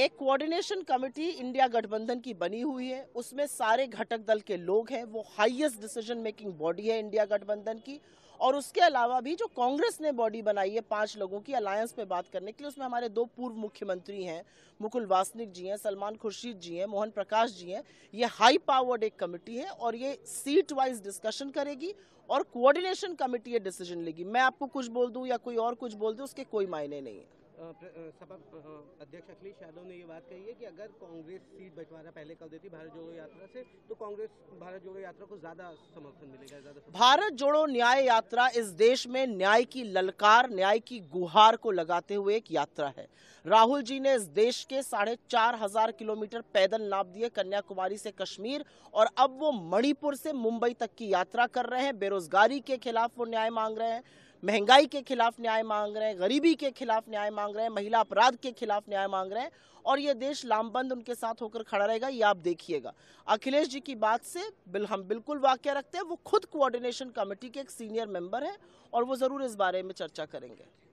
एक coordination committee India गठबंधन की बनी हुई है उसमें सारे घटक दल के लोग हैं वो हाईएस्ट डिसीजन मेकिंग बॉडी है इंडिया गठबंधन की और उसके अलावा भी जो कांग्रेस ने बॉडी बनाई है पांच लोगों की अलायंस पे बात करने के लिए उसमें हमारे दो पूर्व मुख्यमंत्री हैं मुकुल वासनिक जी हैं सलमान खुर्शीद जी हैं मोहन प्रकाश जी हैं ये हाई पावर्ड एक कमेटी है और ये सीट वाइज डिस्कशन करेगी और कोऑर्डिनेशन कमेटी ये डिसीजन लेगी मैं आपको कुछ बोल दूँ या कोई और कुछ बोल दूँ उसके कोई मायने नहीं है सपा अध्यक्ष अखिलेश यादव ने ये बात कही है कि अगर कांग्रेस सीट बंटवारा पहले कर देती भारत जोड़ो यात्रा से तो कांग्रेस भारत जोड़ो यात्रा को ज्यादा समर्थन मिलेगा ज्यादा भारत जोड़ो न्याय यात्रा इस देश में न्याय की ललकार न्याय की गुहार को लगाते हुए एक यात्रा है राहुल जी ने इस देश के साढ़े चार हजार किलोमीटर पैदल नाप दिए कन्याकुमारी से कश्मीर और अब वो मणिपुर से मुंबई तक की यात्रा कर रहे हैं बेरोजगारी के खिलाफ वो न्याय मांग रहे हैं महंगाई के खिलाफ न्याय मांग रहे हैं गरीबी के खिलाफ न्याय मांग रहे हैं महिला अपराध के खिलाफ न्याय मांग रहे हैं और ये देश लामबंद उनके साथ होकर खड़ा रहेगा ये आप देखिएगा अखिलेश जी की बात से बिल हम बिल्कुल वाक्य रखते हैं वो खुद कोऑर्डिनेशन कमेटी के एक सीनियर मेंबर हैं और वो ज़रूर इस बारे में चर्चा करेंगे